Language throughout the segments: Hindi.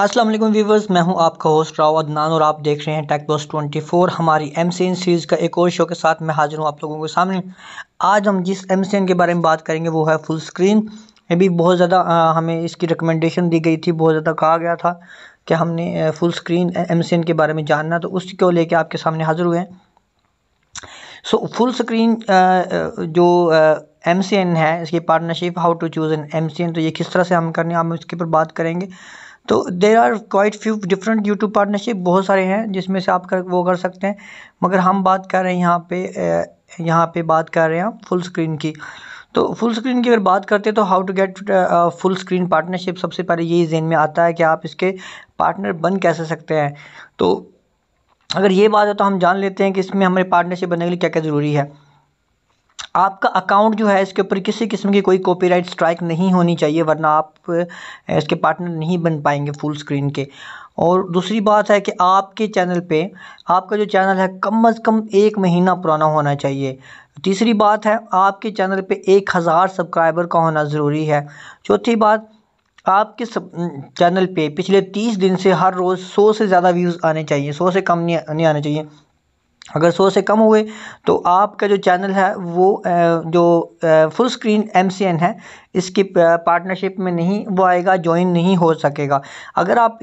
अस्सलाम वालेकुम व्यूवर्स मैं हूं आपका होस्ट राव अदनान और आप देख रहे हैं टेक बॉस फोर हमारी एम सीरीज़ का एक और शो के साथ मैं हाजिर हूं आप लोगों के सामने आज हम जिस एम के बारे में बात करेंगे वो है फुल स्क्रीन ये भी बहुत ज़्यादा हमें इसकी रिकमेंडेशन दी गई थी बहुत ज़्यादा कहा गया था कि हमने फुल स्क्रीन एम के बारे में जानना तो उसी को लेकर आपके सामने हाज़िर हुए हैं सो फुल स्क्रीन जो एम है इसकी partnership how to choose an M तो ये किस तरह से हम करने हम इसके ऊपर बात करेंगे तो there are quite few different YouTube partnership बहुत सारे हैं जिसमें से आप कर वो कर सकते हैं मगर हम बात कर रहे हैं यहाँ पे यहाँ पे बात कर रहे हैं हम फुल स्क्रीन की तो फुल स्क्रीन की अगर बात करते हैं तो how to get full screen partnership सबसे पहले यही जेन में आता है कि आप इसके पार्टनर बन कैसे सकते हैं तो अगर ये बात है तो हम जान लेते हैं कि इसमें हमारे पार्टनरशिप बनने के लिए क्या क्या ज़रूरी है आपका अकाउंट जो है इसके ऊपर किसी किस्म की कोई कॉपीराइट स्ट्राइक नहीं होनी चाहिए वरना आप इसके पार्टनर नहीं बन पाएंगे फुल स्क्रीन के और दूसरी बात है कि आपके चैनल पे आपका जो चैनल है कम अज़ कम एक महीना पुराना होना चाहिए तीसरी बात है आपके चैनल पे एक हज़ार सब्सक्राइबर का होना ज़रूरी है चौथी बात आपके सब चैनल पे पिछले तीस दिन से हर रोज़ सौ से ज़्यादा व्यूज़ आने चाहिए सौ से कम नहीं आने चाहिए अगर सौ से कम हुए तो आपका जो चैनल है वो जो full screen M C N है इसकी पार्टनरशिप में नहीं वो आएगा ज्वाइन नहीं हो सकेगा अगर आप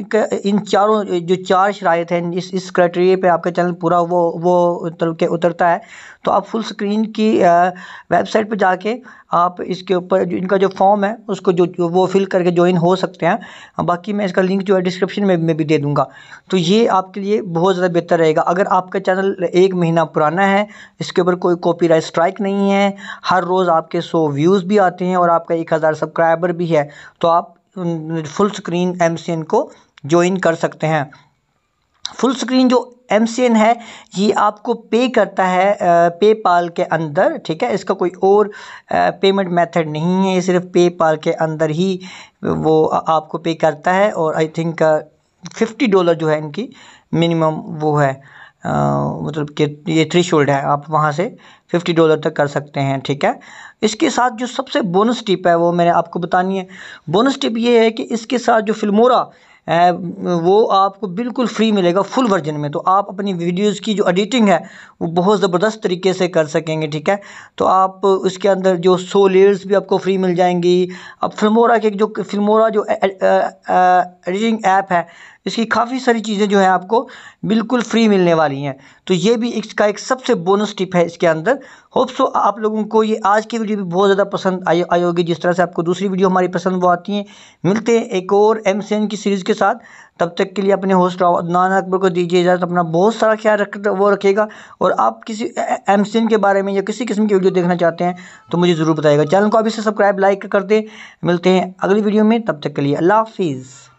इन चारों जो चार शरात हैं इस इस क्राइटेरिए पे आपका चैनल पूरा वो वो उतर के उतरता है तो आप फुल स्क्रीन की वेबसाइट पे जाके आप इसके ऊपर इनका जो फॉर्म है उसको जो, जो वो फिल करके ज्वाइन हो सकते हैं बाकी मैं इसका लिंक जो है डिस्क्रिप्शन में, में भी दे दूँगा तो ये आपके लिए बहुत ज़्यादा बेहतर रहेगा अगर आपका चैनल एक महीना पुराना है इसके ऊपर कोई कॉपी स्ट्राइक नहीं है हर रोज़ आपके सौ व्यूज़ भी आते हैं और आपका एक हज़ार सब्सक्राइबर भी है तो आप फुल स्क्रीन एम को ज्वाइन कर सकते हैं फुल स्क्रीन जो एम है ये आपको पे करता है पे पाल के अंदर ठीक है इसका कोई और पेमेंट मेथड नहीं है ये सिर्फ पे पाल के अंदर ही वो आपको पे करता है और आई थिंक फिफ्टी डॉलर जो है इनकी मिनिमम वो है मतलब कि ये थ्री शोल्ड है आप वहाँ से फिफ्टी डॉलर तक कर सकते हैं ठीक है इसके साथ जो सबसे बोनस टिप है वो मैंने आपको बतानी है बोनस टिप ये है कि इसके साथ जो फिल्मोरा है वो आपको बिल्कुल फ्री मिलेगा फुल वर्जन में तो आप अपनी वीडियोस की जो एडिटिंग है वो बहुत ज़बरदस्त तरीके से कर सकेंगे ठीक है तो आप उसके अंदर जो सो लेयर्स भी आपको फ्री मिल जाएंगी अब फिल्मोरा के जो फिल्मोरा जो एडिटिंग ऐप है इसकी काफ़ी सारी चीज़ें जो है आपको बिल्कुल फ्री मिलने वाली हैं तो ये भी इसका एक सबसे बोनस टिप है इसके अंदर होप सो आप लोगों को ये आज की वीडियो भी बहुत ज़्यादा पसंद आई आई होगी जिस तरह से आपको दूसरी वीडियो हमारी पसंद वो आती हैं मिलते हैं एक और एम की सीरीज़ के साथ तब तक के लिए अपने होस्ट अदनान अकबर को दीजिए इजाज़त अपना बहुत सारा ख्याल रख वो रखेगा और आप किसी एम के बारे में या किसी किस्म की वीडियो देखना चाहते हैं तो मुझे ज़रूर बताएगा चैनल को अभी से सब्सक्राइब लाइक कर दें मिलते हैं अगली वीडियो में तब तक के लिए अल्लाह हाफिज़